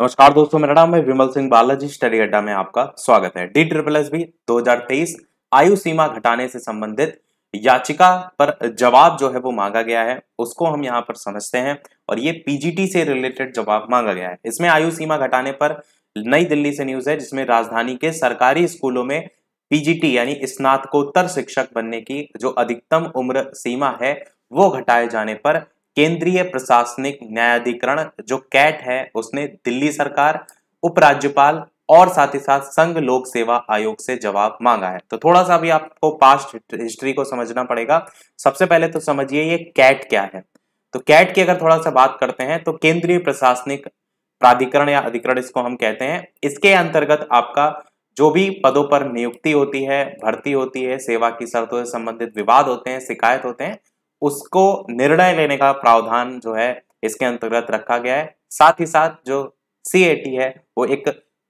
नमस्कार दोस्तों मेरा नाम है विमल सिंह बालाजी स्टडी अड्डा में आपका स्वागत है डी ट्रिपल एस बी दो आयु सीमा घटाने से संबंधित याचिका पर जवाब जो है वो मांगा गया है उसको हम यहाँ पर समझते हैं और ये पीजीटी से रिलेटेड जवाब मांगा गया है इसमें आयु सीमा घटाने पर नई दिल्ली से न्यूज है जिसमें राजधानी के सरकारी स्कूलों में पीजीटी यानी स्नातकोत्तर शिक्षक बनने की जो अधिकतम उम्र सीमा है वो घटाए जाने पर केंद्रीय प्रशासनिक न्यायाधिकरण जो कैट है उसने दिल्ली सरकार उपराज्यपाल और साथ ही साथ संघ लोक सेवा आयोग से जवाब मांगा है तो थोड़ा सा भी आपको पास्ट हिस्ट्री को समझना पड़ेगा सबसे पहले तो समझिए ये कैट क्या है तो कैट की अगर थोड़ा सा बात करते हैं तो केंद्रीय प्रशासनिक प्राधिकरण या अधिकरण इसको हम कहते हैं इसके अंतर्गत आपका जो भी पदों पर नियुक्ति होती है भर्ती होती है सेवा की शर्तों से संबंधित विवाद होते हैं शिकायत होते हैं उसको निर्णय लेने का प्रावधान जो है इसके अंतर्गत रखा गया है साथ ही साथ जो सी है वो एक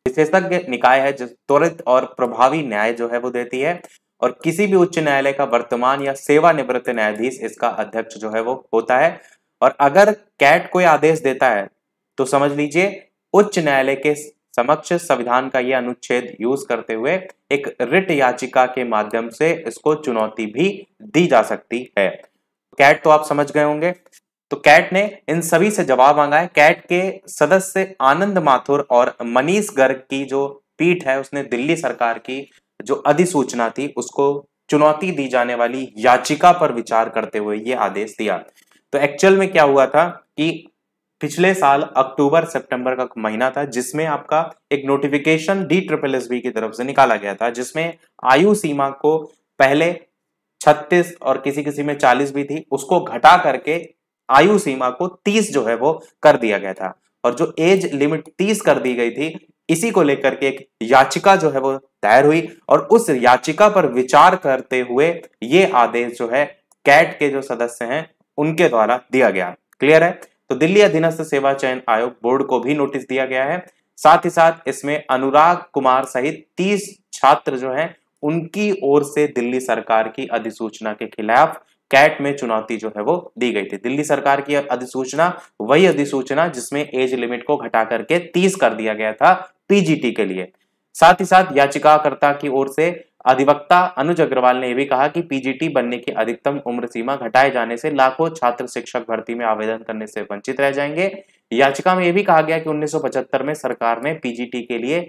विशेषज्ञ निकाय है जो त्वरित और प्रभावी न्याय जो है वो देती है और किसी भी उच्च न्यायालय का वर्तमान या सेवानिवृत्त न्यायाधीश इसका अध्यक्ष जो है वो होता है और अगर कैट कोई आदेश देता है तो समझ लीजिए उच्च न्यायालय के समक्ष संविधान का यह अनुच्छेद यूज करते हुए एक रिट याचिका के माध्यम से इसको चुनौती भी दी जा सकती है कैट तो आप समझ गए होंगे तो कैट ने इन सभी से जवाब मांगा है कैट के सदस्य आनंद माथुर और मनीष गर्ग की जो पीठ है उसने दिल्ली सरकार की जो अधिसूचना थी उसको चुनौती दी जाने वाली याचिका पर विचार करते हुए ये आदेश दिया तो एक्चुअल में क्या हुआ था कि पिछले साल अक्टूबर सितंबर का महीना था जिसमें आपका एक notification D triple S B की तरफ से निकाला गया था जिसमें आयु सीमा को पहले छत्तीस और किसी किसी में चालीस भी थी उसको घटा करके आयु सीमा को तीस जो है वो कर दिया गया था और जो एज लिमिट तीस कर दी गई थी इसी को लेकर के एक याचिका जो है वो दायर हुई और उस याचिका पर विचार करते हुए ये आदेश जो है कैट के जो सदस्य हैं उनके द्वारा दिया गया क्लियर है तो दिल्ली अधीनस्थ सेवा चयन आयोग बोर्ड को भी नोटिस दिया गया है साथ ही साथ इसमें अनुराग कुमार सहित तीस छात्र जो हैं उनकी ओर से दिल्ली सरकार की अधिसूचना के खिलाफ कैट में चुनौती जो है वो दी गई थी दिल्ली सरकार की अधिसूचना वही अधिसूचना जिसमें एज लिमिट को घटा करके 30 कर दिया गया था पीजीटी के लिए साथ ही साथ याचिकाकर्ता की ओर से अधिवक्ता अनुज अग्रवाल ने यह भी कहा कि पीजीटी बनने की अधिकतम उम्र सीमा घटाए जाने से लाखों छात्र शिक्षक भर्ती में आवेदन करने से वंचित रह जाएंगे याचिका में यह भी कहा गया कि 1975 में सरकार ने पीजीटी के लिए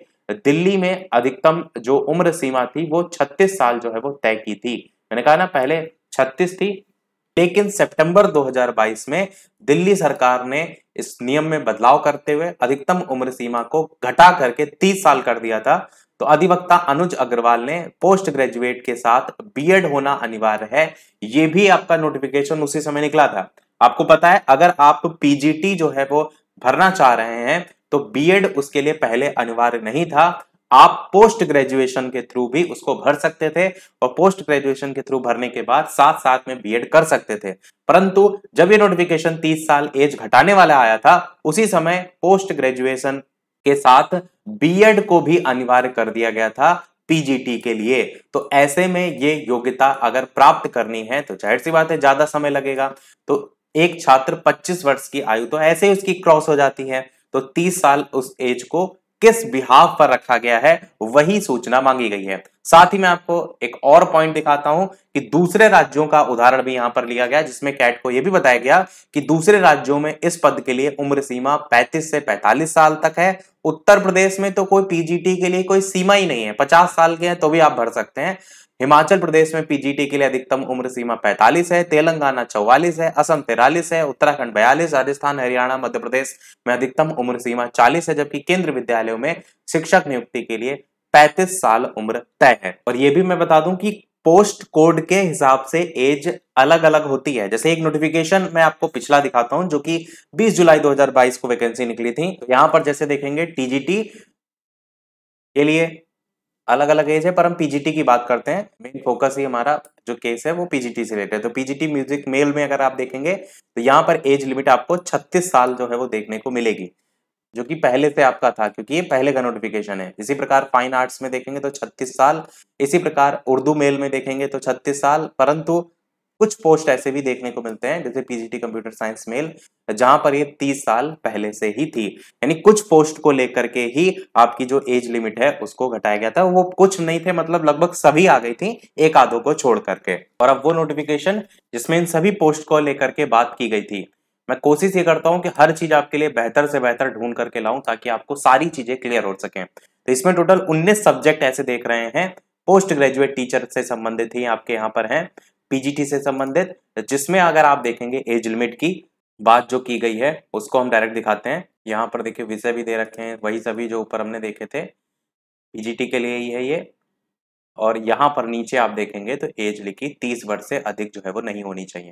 दिल्ली में अधिकतम जो उम्र सीमा थी वो 36 साल जो है वो तय की थी मैंने कहा ना पहले 36 थी लेकिन सितंबर 2022 में दिल्ली सरकार ने इस नियम में बदलाव करते हुए अधिकतम उम्र सीमा को घटा करके 30 साल कर दिया था तो अधिवक्ता अनुज अग्रवाल ने पोस्ट ग्रेजुएट के साथ बीएड होना अनिवार्य है ये भी आपका नोटिफिकेशन उसी समय निकला था आपको पता है अगर आप पीजीटी जो है वो भरना चाह रहे हैं तो बीएड उसके लिए पहले अनिवार्य नहीं था आप पोस्ट ग्रेजुएशन के थ्रू भी उसको भर सकते थे और पोस्ट ग्रेजुएशन के थ्रू भरने के बाद साथ साथ में बीएड कर सकते थे परंतु जब ये नोटिफिकेशन 30 साल एज घटाने वाला आया था उसी समय पोस्ट ग्रेजुएशन के साथ बीएड को भी अनिवार्य कर दिया गया था पीजीटी के लिए तो ऐसे में ये योग्यता अगर प्राप्त करनी है तो जाहिर सी बात है ज्यादा समय लगेगा तो एक छात्र 25 वर्ष की आयु तो ऐसे ही उसकी क्रॉस हो जाती है तो तीस साल उस एज को किस बिहाव पर रखा गया है वही सूचना मांगी गई है साथ ही मैं आपको एक और पॉइंट दिखाता हूं कि दूसरे राज्यों का उदाहरण भी यहां पर लिया गया जिसमें कैट को यह भी बताया गया कि दूसरे राज्यों में इस पद के लिए उम्र सीमा 35 से 45 साल तक है उत्तर प्रदेश में तो कोई पीजीटी के लिए कोई सीमा ही नहीं है 50 साल के हैं तो भी आप भर सकते हैं हिमाचल प्रदेश में पीजीटी के लिए अधिकतम उम्र सीमा 45 है तेलंगाना 44 है असम 43 है उत्तराखंड 42 राजस्थान हरियाणा मध्य प्रदेश में अधिकतम उम्र सीमा 40 है जबकि केंद्र विद्यालयों में शिक्षक नियुक्ति के लिए 35 साल उम्र तय है और ये भी मैं बता दूं कि पोस्ट कोड के हिसाब से एज अलग अलग होती है जैसे एक नोटिफिकेशन मैं आपको पिछला दिखाता हूं जो कि बीस जुलाई दो को वैकेंसी निकली थी तो यहां पर जैसे देखेंगे टीजीटी के लिए अलग अलग एज है पर हम पीजीटी की बात करते हैं मेन फोकस ही हमारा जो केस है वो पीजीटी से रिलेटेड है तो पीजीटी म्यूजिक मेल में अगर आप देखेंगे तो यहाँ पर एज लिमिट आपको 36 साल जो है वो देखने को मिलेगी जो कि पहले से आपका था क्योंकि ये पहले का नोटिफिकेशन है इसी प्रकार फाइन आर्ट्स में देखेंगे तो छत्तीस साल इसी प्रकार उर्दू मेल में देखेंगे तो छत्तीस साल परंतु कुछ पोस्ट ऐसे भी देखने को मिलते हैं जैसे पीजीटी कंप्यूटर साइंस मेल जहां पर ये 30 साल पहले से ही थी यानी कुछ पोस्ट को लेकर के ही आपकी जो एज लिमिट है उसको घटाया गया था वो कुछ नहीं थे मतलब लगभग सभी आ गई थी एक आधो को छोड़ करके और अब वो नोटिफिकेशन जिसमें इन सभी पोस्ट को लेकर के बात की गई थी मैं कोशिश ये करता हूँ कि हर चीज आपके लिए बेहतर से बेहतर ढूंढ करके लाऊं ताकि आपको सारी चीजें क्लियर हो सके तो इसमें टोटल उन्नीस सब्जेक्ट ऐसे देख रहे हैं पोस्ट ग्रेजुएट टीचर से संबंधित ही आपके यहाँ पर हैं पीजीटी से संबंधित जिसमें अगर आप देखेंगे एज लिमिट की बात जो की गई है उसको हम डायरेक्ट दिखाते हैं यहाँ पर देखिए विषय भी दे रखे हैं वही सभी जो ऊपर हमने देखे थे पीजीटी के लिए ही है ये और यहाँ पर नीचे आप देखेंगे तो एज लिखी तीस वर्ष से अधिक जो है वो नहीं होनी चाहिए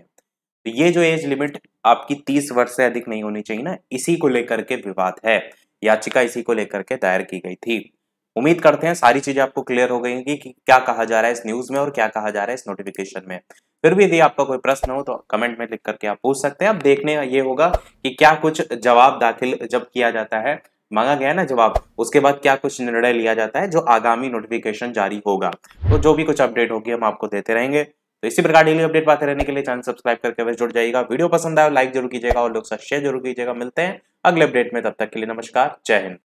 तो ये जो एज लिमिट आपकी तीस वर्ष से अधिक नहीं होनी चाहिए ना इसी को लेकर के विवाद है याचिका इसी को लेकर के दायर की गई थी उम्मीद करते हैं सारी चीजें आपको क्लियर हो गई होंगी कि क्या कहा जा रहा है इस न्यूज में और क्या कहा जा रहा है इस नोटिफिकेशन में फिर भी यदि आपका कोई प्रश्न हो तो कमेंट में लिख करके आप पूछ सकते हैं अब देखने का ये होगा कि क्या कुछ जवाब दाखिल जब किया जाता है मांगा गया ना जवाब उसके बाद क्या कुछ निर्णय लिया जाता है जो आगामी नोटिफिकेशन जारी होगा तो जो भी कुछ अपडेट होगी हम आपको देते रहेंगे तो इसी प्रकार डेली अपडेट पाते रहने के लिए चैनल सब्सक्राइब करके अवश्य जुड़ जाएगा वीडियो पसंद आए लाइक जरूर कीजिएगा और लोग सब शेयर जरूर कीजिएगा मिलते हैं अगले अपडेट में तब तक के लिए नमस्कार जय हिंद